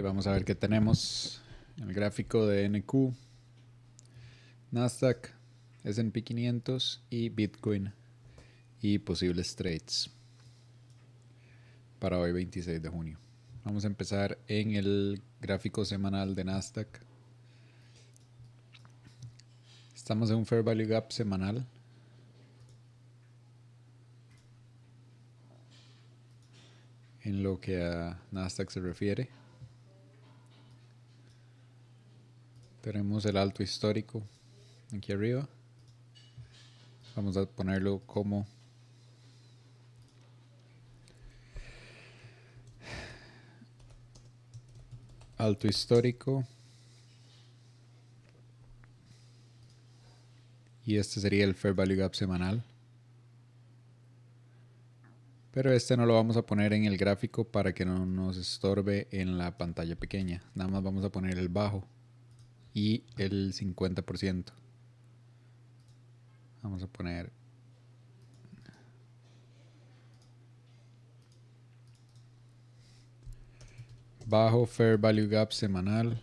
vamos a ver qué tenemos. El gráfico de NQ, Nasdaq, SP 500 y Bitcoin y posibles trades para hoy 26 de junio. Vamos a empezar en el gráfico semanal de Nasdaq. Estamos en un Fair Value Gap semanal. En lo que a Nasdaq se refiere. Tenemos el alto histórico aquí arriba. Vamos a ponerlo como alto histórico. Y este sería el Fair Value Gap semanal. Pero este no lo vamos a poner en el gráfico para que no nos estorbe en la pantalla pequeña. Nada más vamos a poner el bajo y el 50%. Vamos a poner bajo Fair Value Gap semanal.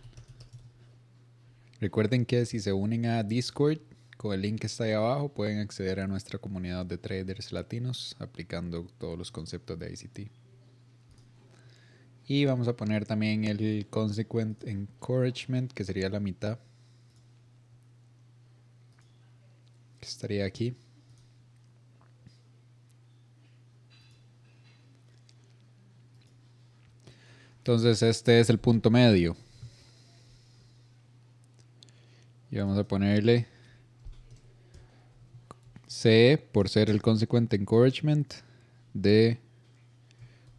Recuerden que si se unen a Discord con el link que está ahí abajo pueden acceder a nuestra comunidad de traders latinos aplicando todos los conceptos de ICT. Y vamos a poner también el consequent encouragement, que sería la mitad. Que estaría aquí. Entonces este es el punto medio. Y vamos a ponerle C por ser el consequent encouragement de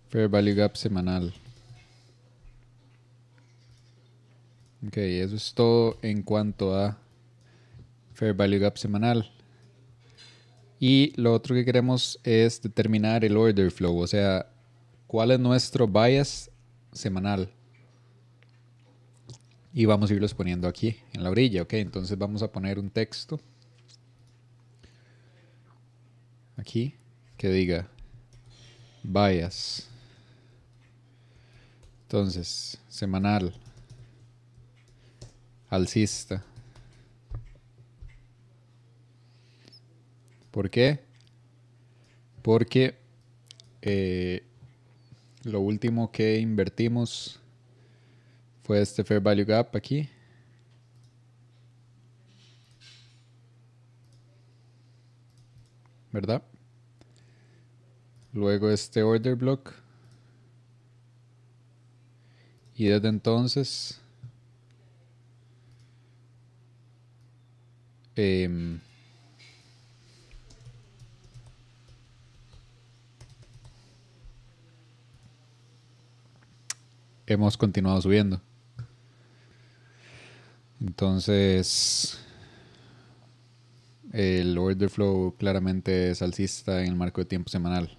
Fair Value Gap semanal. Ok, eso es todo en cuanto a Fair Value Gap semanal. Y lo otro que queremos es determinar el order flow, o sea, cuál es nuestro bias semanal. Y vamos a irlos poniendo aquí, en la orilla, ¿ok? Entonces vamos a poner un texto aquí que diga bias. Entonces, semanal alcista. ¿Por qué? Porque eh, lo último que invertimos fue este Fair Value Gap aquí. ¿Verdad? Luego este Order Block. Y desde entonces Em, hemos continuado subiendo. Entonces, el order flow claramente es alcista en el marco de tiempo semanal.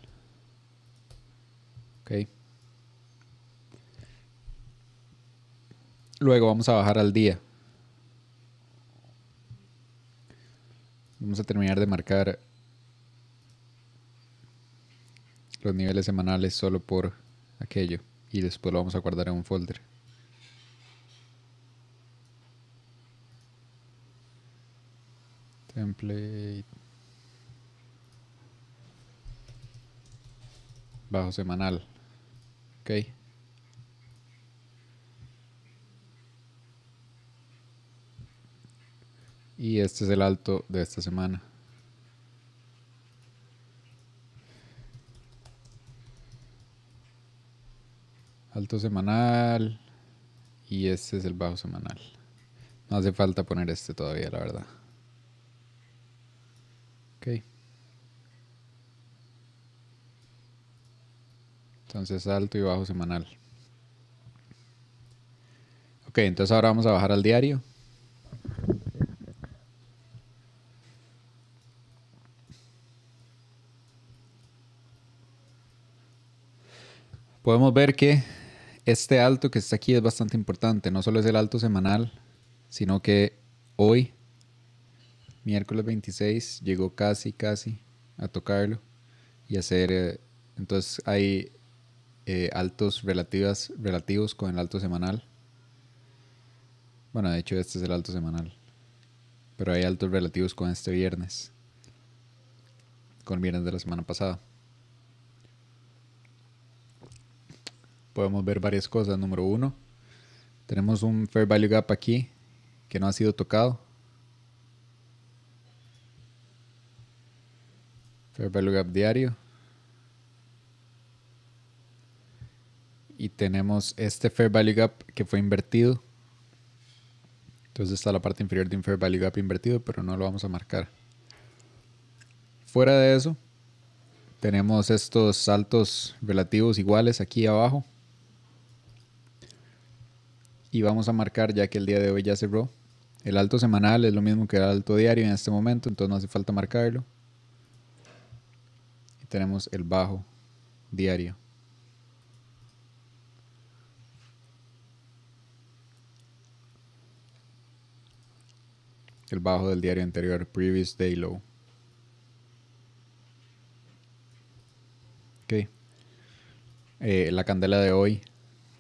Luego vamos a bajar al día. Vamos a terminar de marcar los niveles semanales solo por aquello y después lo vamos a guardar en un folder. Template. Bajo semanal. Ok. Y este es el alto de esta semana. Alto semanal. Y este es el bajo semanal. No hace falta poner este todavía, la verdad. Ok. Entonces alto y bajo semanal. Ok, entonces ahora vamos a bajar al diario. podemos ver que este alto que está aquí es bastante importante. No solo es el alto semanal, sino que hoy, miércoles 26, llegó casi, casi a tocarlo y hacer... Eh, entonces hay eh, altos relativos con el alto semanal. Bueno, de hecho este es el alto semanal. Pero hay altos relativos con este viernes. Con viernes de la semana pasada. podemos ver varias cosas. Número uno, tenemos un fair value gap aquí que no ha sido tocado. Fair value gap diario. Y tenemos este fair value gap que fue invertido. Entonces está la parte inferior de un fair value gap invertido, pero no lo vamos a marcar. Fuera de eso, tenemos estos saltos relativos iguales aquí abajo y vamos a marcar ya que el día de hoy ya cerró. El alto semanal es lo mismo que el alto diario en este momento, entonces no hace falta marcarlo. Y tenemos el bajo diario. El bajo del diario anterior, previous day low. Ok. Eh, la candela de hoy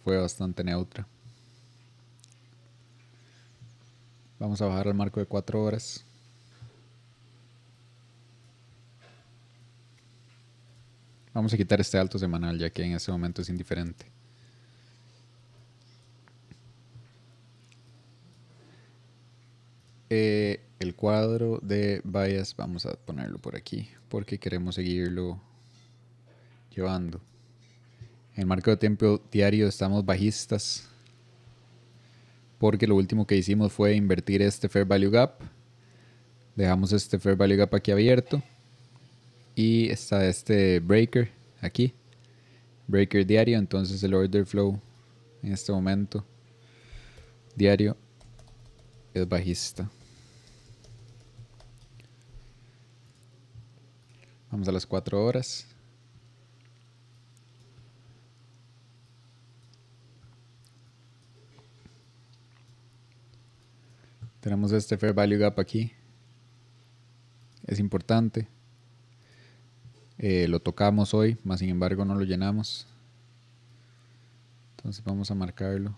fue bastante neutra. Vamos a bajar al marco de 4 horas. Vamos a quitar este alto semanal ya que en ese momento es indiferente. Eh, el cuadro de bias vamos a ponerlo por aquí porque queremos seguirlo llevando. En el marco de tiempo diario estamos bajistas porque lo último que hicimos fue invertir este Fair Value Gap. Dejamos este Fair Value Gap aquí abierto. Y está este breaker aquí. Breaker diario. Entonces el order flow en este momento diario es bajista. Vamos a las 4 horas. Tenemos este Fair Value Gap aquí. Es importante. Eh, lo tocamos hoy, más sin embargo no lo llenamos. Entonces vamos a marcarlo.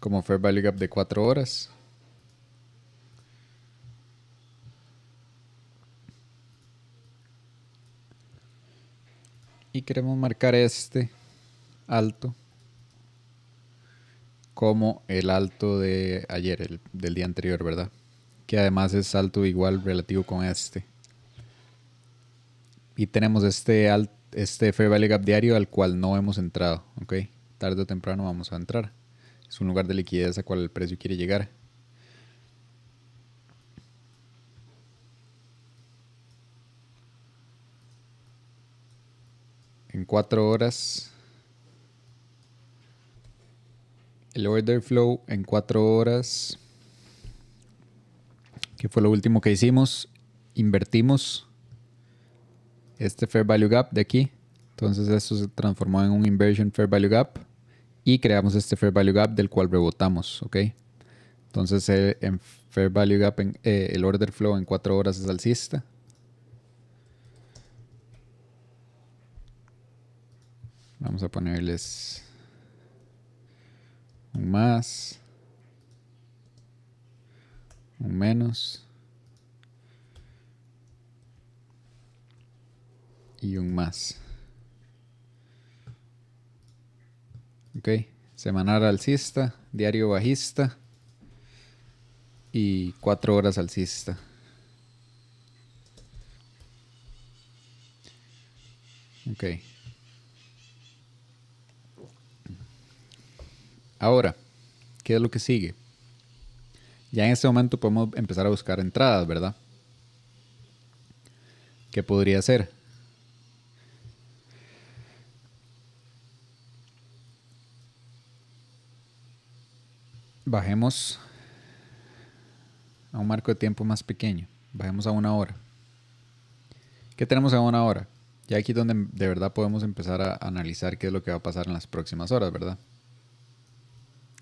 Como Fair Value Gap de 4 horas. Y queremos marcar este alto como el alto de ayer, el, del día anterior, ¿verdad? Que además es alto igual relativo con este. Y tenemos este, este Value Gap diario al cual no hemos entrado, ¿ok? Tarde o temprano vamos a entrar. Es un lugar de liquidez a cual el precio quiere llegar. En cuatro horas el order flow en cuatro horas, que fue lo último que hicimos, invertimos este fair value gap de aquí. Entonces esto se transformó en un inversion fair value gap y creamos este fair value gap del cual rebotamos, ¿ok? Entonces en fair value gap, en, eh, el order flow en cuatro horas es alcista. Vamos a ponerles un más, un menos y un más. Ok, semanal alcista, diario bajista y cuatro horas alcista. Okay. Ahora, ¿qué es lo que sigue? Ya en este momento podemos empezar a buscar entradas, ¿verdad? ¿Qué podría ser? Bajemos a un marco de tiempo más pequeño. Bajemos a una hora. ¿Qué tenemos a una hora? Ya aquí donde de verdad podemos empezar a analizar qué es lo que va a pasar en las próximas horas, ¿verdad?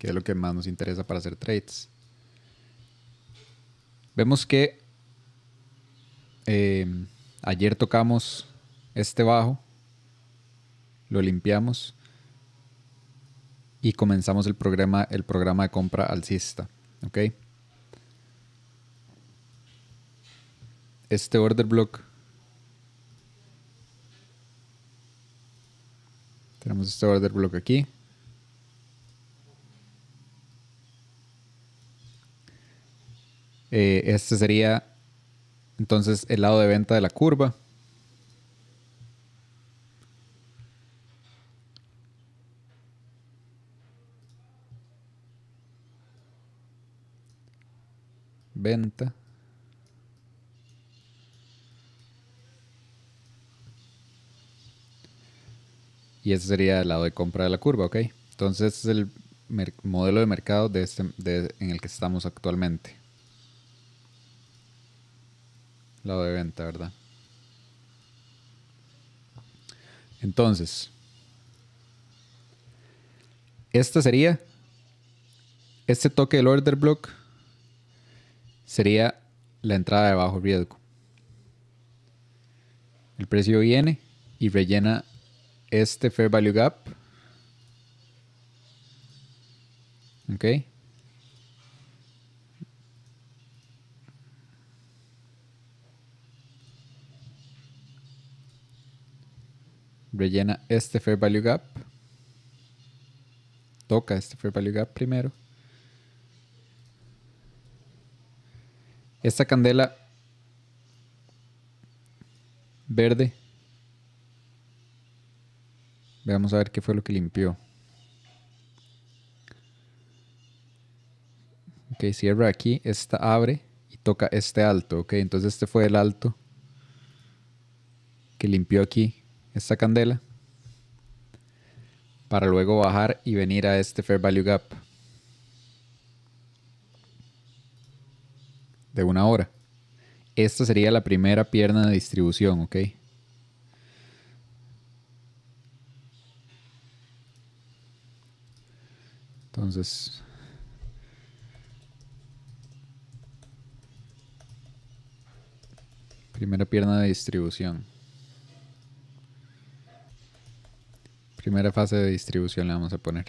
que es lo que más nos interesa para hacer trades. Vemos que eh, ayer tocamos este bajo, lo limpiamos y comenzamos el programa, el programa de compra alcista. ¿okay? Este order block. Tenemos este order block aquí. Eh, este sería entonces el lado de venta de la curva. Venta. Y ese sería el lado de compra de la curva, ¿ok? Entonces es el modelo de mercado este, de, en el que estamos actualmente lado de venta, ¿verdad? Entonces, esta sería, este toque del order block sería la entrada de bajo riesgo. El precio viene y rellena este fair value gap. ¿Ok? rellena este Fair Value Gap, toca este Fair Value Gap primero. Esta candela verde, veamos a ver qué fue lo que limpió. Ok, cierra aquí, esta abre y toca este alto, ok, entonces este fue el alto que limpió aquí esta candela para luego bajar y venir a este Fair Value Gap de una hora. Esta sería la primera pierna de distribución, ¿ok? Entonces... Primera pierna de distribución. Primera fase de distribución la vamos a poner.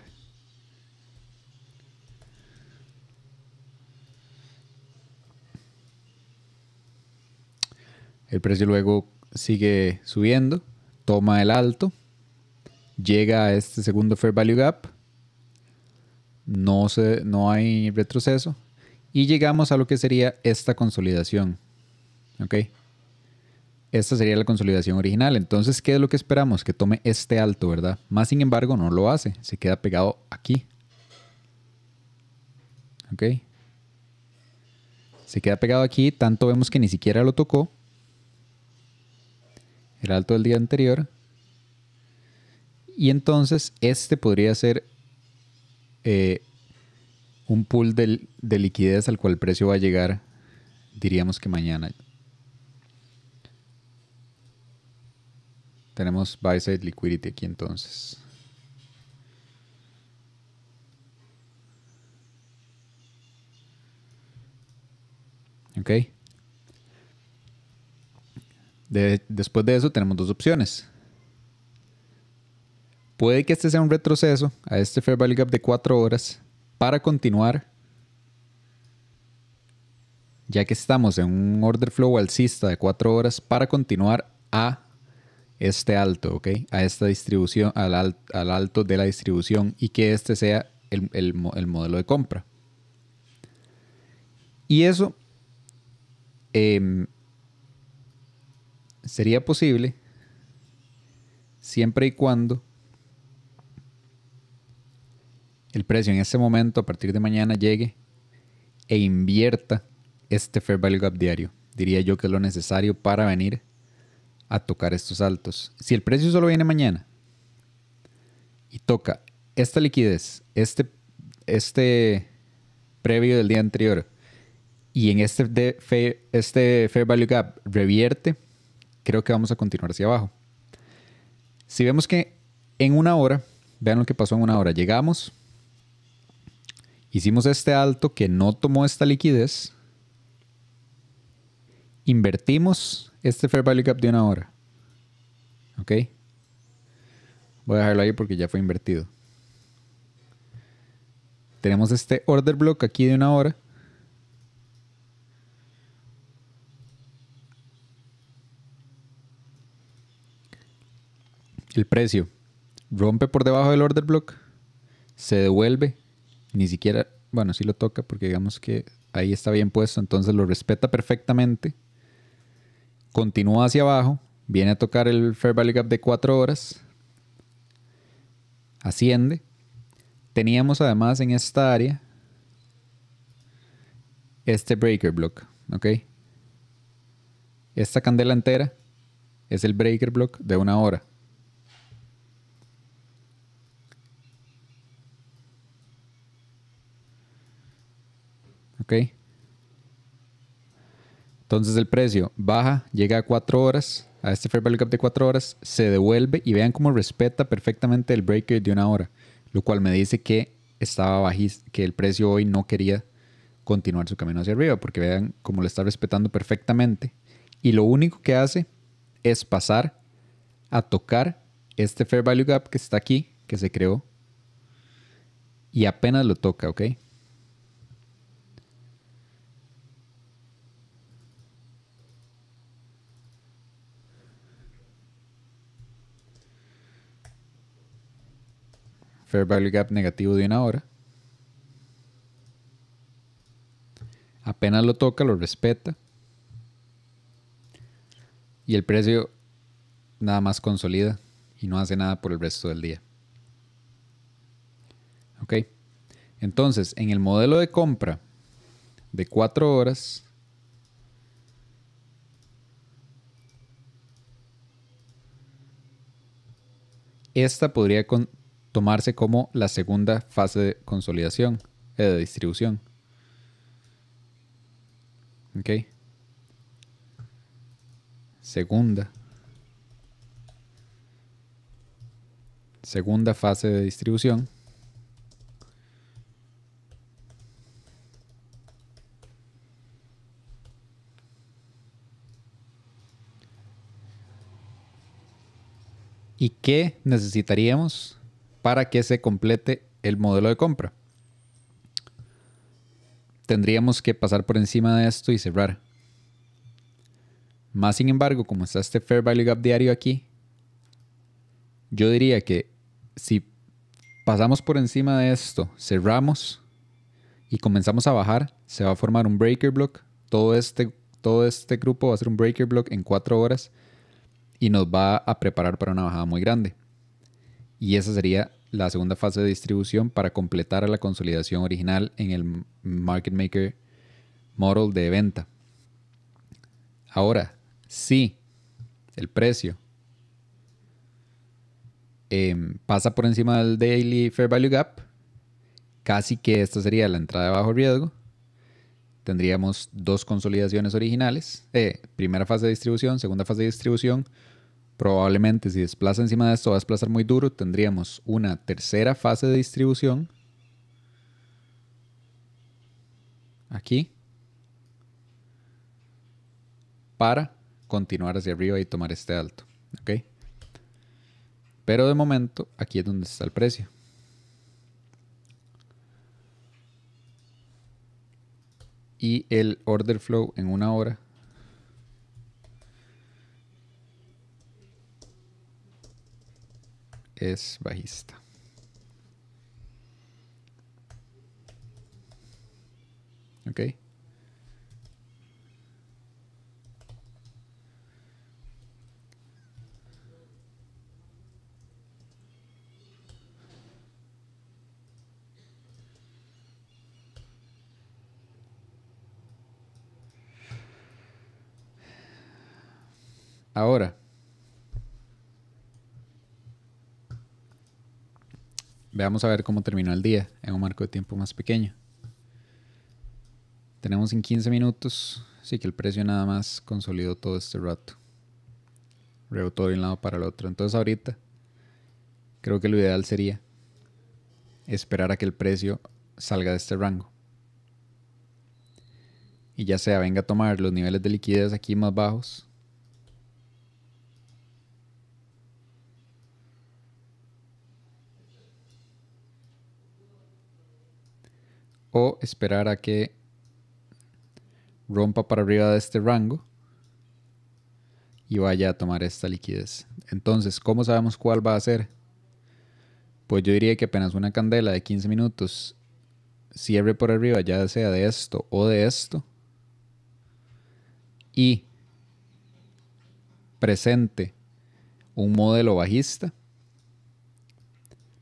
El precio luego sigue subiendo, toma el alto, llega a este segundo fair value gap, no, se, no hay retroceso y llegamos a lo que sería esta consolidación. ¿ok? Esta sería la consolidación original. Entonces, ¿qué es lo que esperamos? Que tome este alto, ¿verdad? Más sin embargo, no lo hace. Se queda pegado aquí. ¿Ok? Se queda pegado aquí. Tanto vemos que ni siquiera lo tocó. El alto del día anterior. Y entonces, este podría ser eh, un pool de, de liquidez al cual el precio va a llegar, diríamos que mañana. Tenemos buy side liquidity aquí entonces. ¿Ok? después de eso tenemos dos opciones. Puede que este sea un retroceso a este fair value gap de 4 horas para continuar, ya que estamos en un order flow alcista de 4 horas, para continuar a este alto, ¿ok? A esta distribución, al, alto de la distribución y que este sea el, el modelo de compra. Y eso em, sería posible siempre y cuando el precio en ese momento, a partir de mañana, llegue e invierta este fair value gap diario. Diría yo que es lo necesario para venir a tocar estos altos. Si el precio solo viene mañana y toca esta liquidez, este, este previo del día anterior y en este, de, este fair value gap revierte, creo que vamos a continuar hacia abajo. Si vemos que en una hora, vean lo que pasó en una hora, llegamos, hicimos este alto que no tomó esta liquidez, invertimos este fair value Cap de una hora. ¿Ok? Voy a dejarlo ahí porque ya fue invertido. Tenemos este order block aquí de una hora. El precio rompe por debajo del order block, se devuelve, ni siquiera, bueno, si lo toca porque digamos que ahí está bien puesto, entonces lo respeta perfectamente continúa hacia abajo, viene a tocar el Fair Value Gap de 4 horas, asciende. Teníamos además en esta área este breaker block, ¿ok? Esta candela entera es el breaker block de una hora. ¿Ok? Entonces el precio baja, llega a 4 horas, a este fair value gap de 4 horas, se devuelve y vean cómo respeta perfectamente el breaker de una hora, lo cual me dice que estaba bajista, que el precio hoy no quería continuar su camino hacia arriba, porque vean cómo lo está respetando perfectamente. Y lo único que hace es pasar a tocar este fair value gap que está aquí, que se creó, y apenas lo toca, ¿ok? Fair value gap negativo de una hora. Apenas lo toca, lo respeta. Y el precio nada más consolida y no hace nada por el resto del día. ¿Ok? Entonces, en el modelo de compra de cuatro horas, esta podría, tomarse como la segunda fase de consolidación, eh, de distribución. ¿Ok? Segunda. Segunda fase de distribución. ¿Y qué necesitaríamos para que se complete el modelo de compra. Tendríamos que pasar por encima de esto y cerrar. Más sin embargo, como está este Fair Value Gap diario aquí, yo diría que si pasamos por encima de esto, cerramos y comenzamos a bajar, se va a formar un breaker block. Todo este, todo este grupo va a ser un breaker block en 4 horas y nos va a preparar para una bajada muy grande y esa sería la segunda fase de distribución para completar a la consolidación original en el market maker model de venta. Ahora, si el precio em, pasa por encima del daily fair value gap, casi que esta sería la entrada de bajo riesgo. Tendríamos dos consolidaciones originales, eh, primera fase de distribución, segunda fase de distribución, Probablemente si desplaza encima de esto, va a desplazar muy duro, tendríamos una tercera fase de distribución. Aquí. Para continuar hacia arriba y tomar este alto. ¿Ok? Pero de momento, aquí es donde está el precio. Y el order flow en una hora es bajista. ¿Ok? Ahora, Vamos a ver cómo terminó el día en un marco de tiempo más pequeño. Tenemos en 15 minutos, así que el precio nada más consolidó todo este rato. Rebotó de un lado para el otro. Entonces ahorita creo que lo ideal sería esperar a que el precio salga de este rango. Y ya sea venga a tomar los niveles de liquidez aquí más bajos o esperar a que rompa para arriba de este rango y vaya a tomar esta liquidez. Entonces, ¿cómo sabemos cuál va a ser? Pues yo diría que apenas una candela de 15 minutos cierre por arriba, ya sea de esto o de esto, y presente un modelo bajista,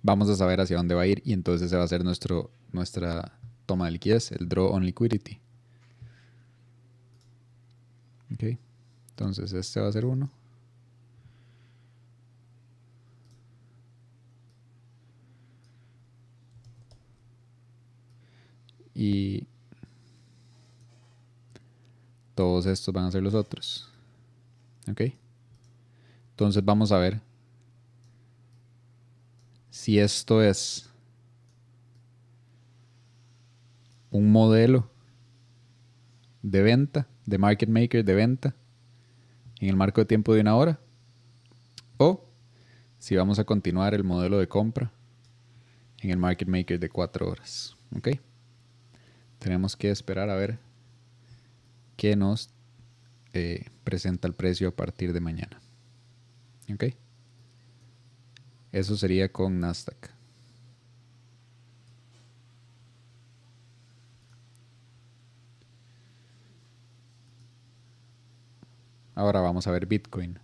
vamos a saber hacia dónde va a ir y entonces se va a ser nuestro, nuestra toma de liquidez, el draw on liquidity. entonces este va a ser uno Y todos estos van a ser los otros. Entonces vamos a ver si esto es un modelo de venta, de market maker de venta, en el marco de tiempo de una hora. O si vamos a continuar el modelo de compra en el market maker de cuatro horas. ¿Ok? Tenemos que esperar a ver qué nos eh, presenta el precio a partir de mañana. ¿Ok? Eso sería con Nasdaq. Ahora vamos a ver Bitcoin.